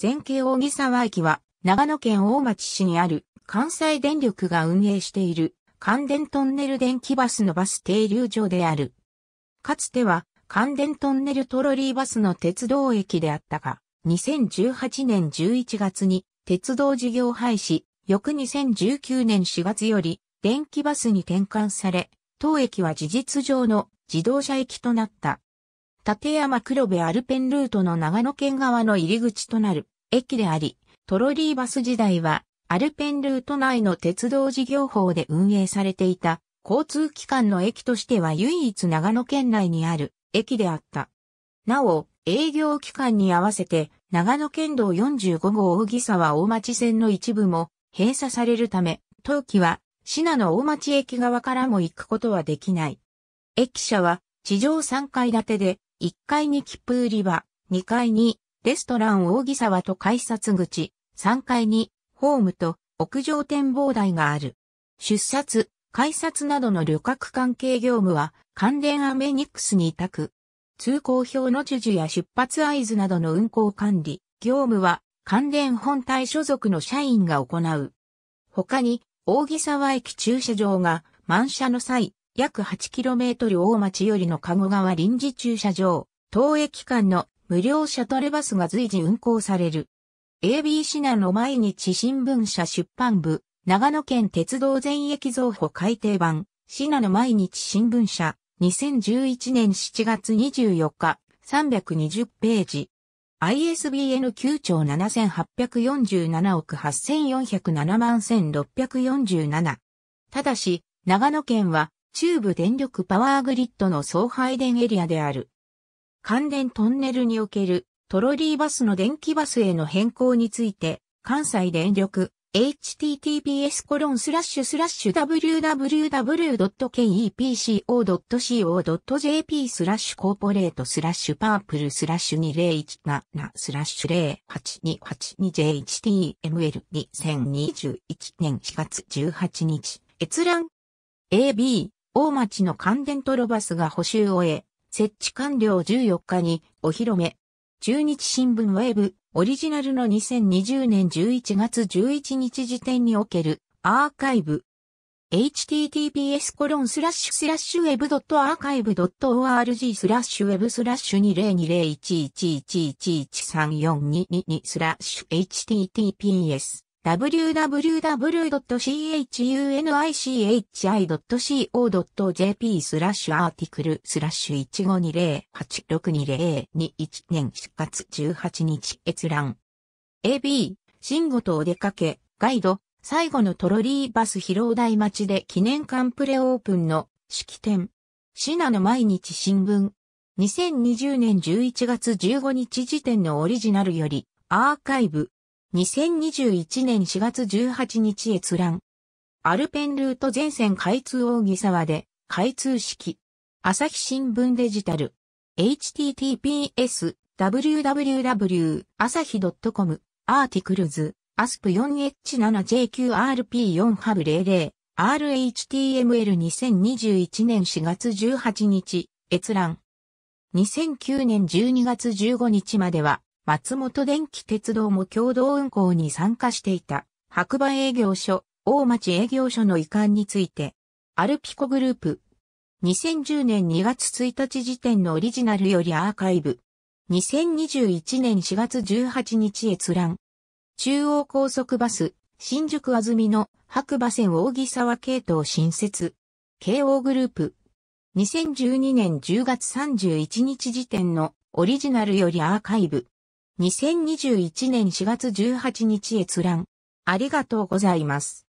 全景大木沢駅は、長野県大町市にある関西電力が運営している関電トンネル電気バスのバス停留所である。かつては関電トンネルトロリーバスの鉄道駅であったが、2018年11月に鉄道事業廃止、翌2019年4月より電気バスに転換され、当駅は事実上の自動車駅となった。立山黒部アルペンルートの長野県側の入り口となる駅であり、トロリーバス時代はアルペンルート内の鉄道事業法で運営されていた交通機関の駅としては唯一長野県内にある駅であった。なお、営業期間に合わせて長野県道45号木沢大町線の一部も閉鎖されるため、当期は品の大町駅側からも行くことはできない。駅舎は地上3階建てで1階に切符売り場、2階にレストラン大木沢と改札口、3階にホームと屋上展望台がある。出札、改札などの旅客関係業務は関連アメニックスに委託。通行表の授受や出発合図などの運行管理、業務は関連本体所属の社員が行う。他に、大木沢駅駐車場が満車の際、約 8km 大町よりの籠川臨時駐車場、当駅間の無料シャトルバスが随時運行される。ABC なの毎日新聞社出版部、長野県鉄道全駅増補改定版、シナの毎日新聞社、2011年7月24日、320ページ。ISBN 9兆7847億8407万1647。ただし、長野県は中部電力パワーグリッドの送配電エリアである。関連トンネルにおけるトロリーバスの電気バスへの変更について、関西電力 https コロンスラッシュスラッシュ www.kepco.co.jp スラッシュコーポレートスラッシュパープルスラッシュ2017スラッシュ 08282JHTML2021 年4月18日閲覧 AB 大町の乾電トロバスが補修を終え、設置完了14日にお披露目。中日新聞ウェブ、オリジナルの2020年11月11日時点におけるアーカイブ。https コロンスラッシュスラッシュウェブドットアーカイブドット org スラッシュウェブスラッシュ20201111134222スラッシュ https www.chunichi.co.jp スラッシュアーティクルスラッシュ1520862021年4月18日閲覧。AB、シンゴとお出かけ、ガイド、最後のトロリーバス広尾台町で記念館プレオープンの式典。シナの毎日新聞。2020年11月15日時点のオリジナルよりアーカイブ。2021年4月18日閲覧。アルペンルート全線開通大木沢で、開通式。朝日新聞デジタル。https www 朝日 .com アーティクルズ ASP4H7JQRP4 ハブ00 RHTML2021 年4月18日閲覧2009年12月15日までは松本電気鉄道も共同運行に参加していた、白馬営業所、大町営業所の移管について、アルピコグループ、2010年2月1日時点のオリジナルよりアーカイブ、2021年4月18日閲覧、中央高速バス、新宿あずみの白馬線大木沢系統新設、慶応グループ、2012年10月31日時点のオリジナルよりアーカイブ、2021年4月18日閲覧。ありがとうございます。